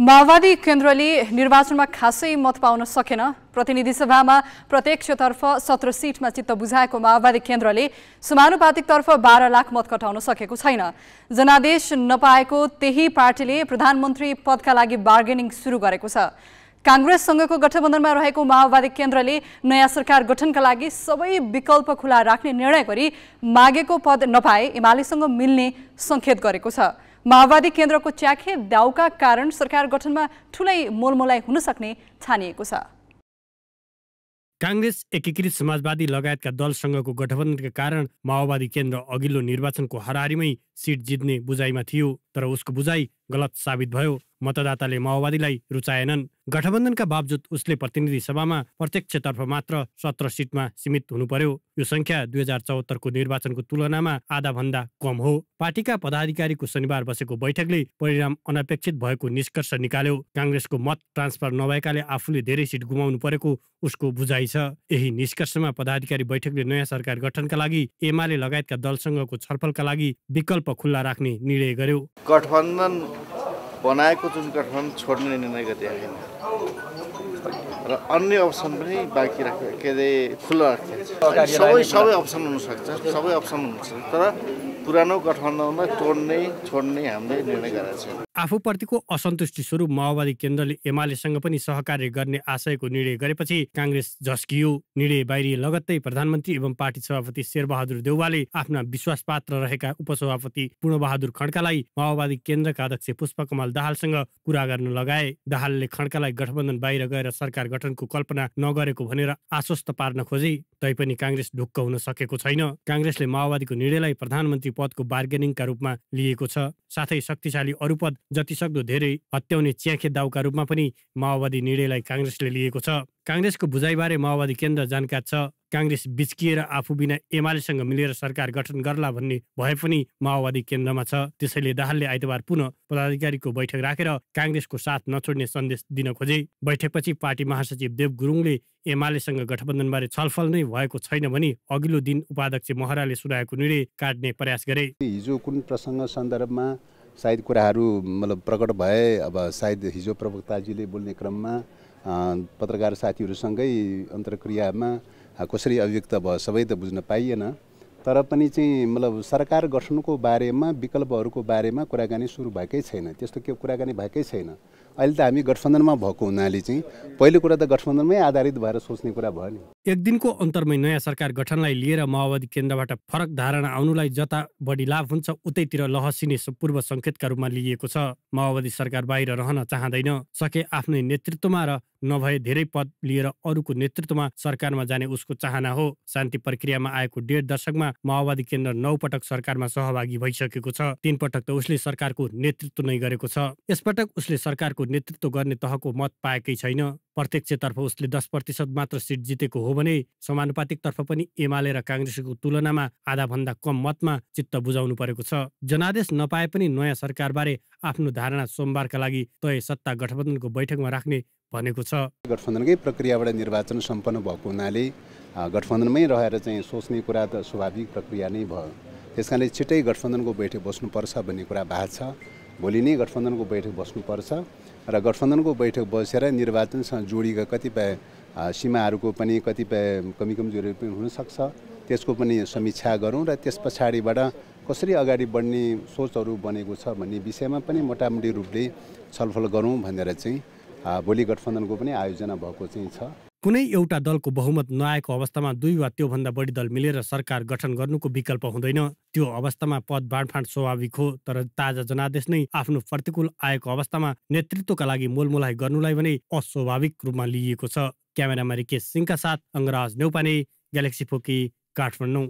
माओवादी केन्द्रले निर्वाचनमा खासै मत पाउन सकेन प्रतिनिधि सभामा प्रत्यक्षतर्फ सत्र सिटमा चित्त बुझाएको माओवादी केन्द्रले समानुपातिकतर्फ बाह्र लाख मत कटाउन सकेको छैन जनादेश नपाएको त्यही पार्टीले प्रधानमन्त्री पदका लागि बार्गेनिङ सुरु गरेको छ काङ्ग्रेससँगको गठबन्धनमा रहेको माओवादी केन्द्रले नयाँ सरकार गठनका लागि सबै विकल्प खुला राख्ने निर्णय गरी मागेको पद नपाए एमालेसँग मिल्ने सङ्केत गरेको छ माओवादी केन्द्रको च्याखे दाउका कारण सरकार गठनमा ठुलै मोलमोलाइ हुन सक्ने छानिएको छ काङ्ग्रेस एकीकृत समाजवादी लगायतका दलसँगको गठबन्धनका कारण माओवादी केन्द्र अघिल्लो निर्वाचनको हरारीमै सिट जित्ने बुझाइमा थियो तर उसको बुझाइ गलत साबित भयो मतदाताले माओवादीलाई रुचाएनन् गठबन्धनका बावजुद उसले प्रतिनिधि सभामा प्रत्यक्षतर्फ मात्र सत्र सिटमा सीमित हुनु पर्यो यो संख्या दुई हजार चौहत्तरको निर्वाचनको तुलनामा आधा भन्दा कम हो पार्टीका पदाधिकारीको शनिबार बसेको बैठकले परिणाम अनपेक्षित भएको निष्कर्ष निकाल्यो काङ्ग्रेसको मत ट्रान्सफर नभएकाले आफूले धेरै सिट गुमाउनु परेको उसको बुझाइ छ यही निष्कर्षमा पदाधिकारी बैठकले नयाँ सरकार गठनका लागि एमाले लगायतका दलसँगको छलफलका लागि विकल्प खुल्ला राख्ने निर्णय गर्यो गठबन्धन बनाएको जुन गठबन्धन छोड्ने निर्णय गरिरहेको छैन र अन्य अप्सन पनि बाँकी राख्यो के अरे खुल्ला राख्यो सबै सबै अप्सन हुनसक्छ सबै अप्सन हुनसक्छ तर पुरानो गठबन्धनलाई तोड्ने छोड्ने हामीले निर्णय गरेका छैनौँ आफूप्रतिको असन्तुष्टि स्वरूप माओवादी केन्द्रले एमालेसँग पनि सहकार्य गर्ने आशयको निर्णय गरेपछि काङ्ग्रेस झस्कियो निर्णय बाहिरी लगत्तै प्रधानमन्त्री एवं पार्टी सभापति शेरबहादुर देउवाले आफ्ना विश्वासपात्र रहेका उपसभापति पूर्णबहादुर खड्कालाई माओवादी केन्द्रका अध्यक्ष पुष्पकमल दाहालसँग कुरा गर्न लगाए दाहालले खड्कालाई गठबन्धन बाहिर गएर सरकार गठनको कल्पना नगरेको भनेर आश्वस्त पार्न खोजे तैपनि काङ्ग्रेस ढुक्क हुन सकेको छैन काङ्ग्रेसले माओवादीको निर्णयलाई प्रधानमन्त्री पदको बार्गेनिङका रूपमा लिएको छ साथै शक्तिशाली अरू पद जतिसक्दो धेरै हत्याउने च्याखे दाउका रूपमा पनि माओवादी निर्णयलाई काङ्ग्रेसले लिएको छ काङ्ग्रेसको बुझाइबारे माओवादी केन्द्र जानकार छ काङ्ग्रेस बिचकिएर आफू बिना एमालेसँग मिलेर सरकार गठन गर्ला भन्ने भए पनि माओवादी केन्द्रमा छ त्यसैले दाहालले आइतबार पुनः पदाधिकारीको बैठक राखेर रा, काङ्ग्रेसको साथ नछोड्ने सन्देश दिन खोजे बैठकपछि पार्टी महासचिव देव गुरुङले एमालेसँग गठबन्धनबारे छलफल नै भएको छैन भने अघिल्लो दिन उपाध्यक्ष महराले सुनाएको निर्णय काट्ने प्रयास गरे हिजो कुन प्रसङ्ग सन्दर्भमा सायद कुराहरू मतलब प्रकट भए अब सायद हिजो प्रवक्ताजीले बोल्ने क्रममा पत्रकार साथीहरूसँगै अन्तर्क्रियामा कसरी अभिव्यक्त भयो सबै त बुझ्न पाइएन तर पनि चाहिँ मतलब सरकार गठनको बारेमा विकल्पहरूको बारेमा कुराकानी सुरु भएकै छैन त्यस्तो के कुराकानी भएकै छैन अहिले त हामी गठबन्धनमा भएको हुनाले चाहिँ पहिलो कुरा त गठबन्धनमै आधारित भएर सोच्ने कुरा भयो नि एक दिनको अन्तरमै नयाँ सरकार गठनलाई लिएर माओवादी केन्द्रबाट फरक धारणा आउनुलाई जता बढी लाभ हुन्छ उतैतिर लहसिने पूर्व सङ्केतका रूपमा लिइएको छ माओवादी सरकार बाहिर रहन चाहँदैन सके आफ्नै नेतृत्वमा र नभए धेरै पद लिएर अरूको नेतृत्वमा सरकारमा जाने उसको चाहना हो शान्ति प्रक्रियामा आएको डेढ दशकमा माओवादी केन्द्र नौ पटक सरकारमा सहभागी भइसकेको छ तीन पटक त उसले सरकारको नेतृत्व नै गरेको छ यसपटक उसले सरकारको नेतृत्व गर्ने तहको मत पाएकै छैन प्रत्यक्षतर्फ उसले दस प्रतिशत मात्र सिट जितेको हो भने समानुपातिकतर्फ पनि एमाले र काङ्ग्रेसको तुलनामा आधाभन्दा कम मतमा चित्त बुझाउनु परेको छ जनादेश नपाए पनि नयाँ सरकारबारे आफ्नो धारणा सोमबारका लागि तय सत्ता गठबन्धनको बैठकमा राख्ने भनेको छ गठबन्धनकै प्रक्रियाबाट निर्वाचन सम्पन्न भएको हुनाले गठबन्धनमै रहेर चाहिँ सोच्ने कुरा त स्वाभाविक प्रक्रिया नै भयो त्यस कारणले छिटै गठबन्धनको बैठक बस्नुपर्छ भन्ने कुरा भएको छ भोलि नै गठबन्धनको बैठक बस्नुपर्छ र गठबन्धनको बैठक बसेर निर्वाचनसँग जोडिएका कतिपय सीमाहरूको पनि कतिपय कमी कमजोरी पनि हुनसक्छ त्यसको पनि समीक्षा गरौँ र त्यस पछाडिबाट कसरी अगाडि बढ्ने सोचहरू बनेको छ भन्ने विषयमा पनि मोटामोटी रूपले छलफल गरौँ भनेर चाहिँ भोलि गठबन्धनको पनि आयोजना भएको चाहिँ छ कुनै एउटा दलको बहुमत नआएको अवस्थामा दुई वा त्योभन्दा बढी दल मिलेर सरकार गठन गर्नुको विकल्प हुँदैन त्यो अवस्थामा पद बाँडफाँड स्वाभाविक हो तर ताजा जनादेश नै आफ्नो प्रतिकूल आएको अवस्थामा नेतृत्वका लागि मोलमोलाइ गर्नुलाई भने अस्वाभाविक रूपमा लिइएको छ क्यामेरामा रिकेश सिंहका साथ अङ्गराज नेउपाने ग्यालेक्सी फोकी काठमाडौँ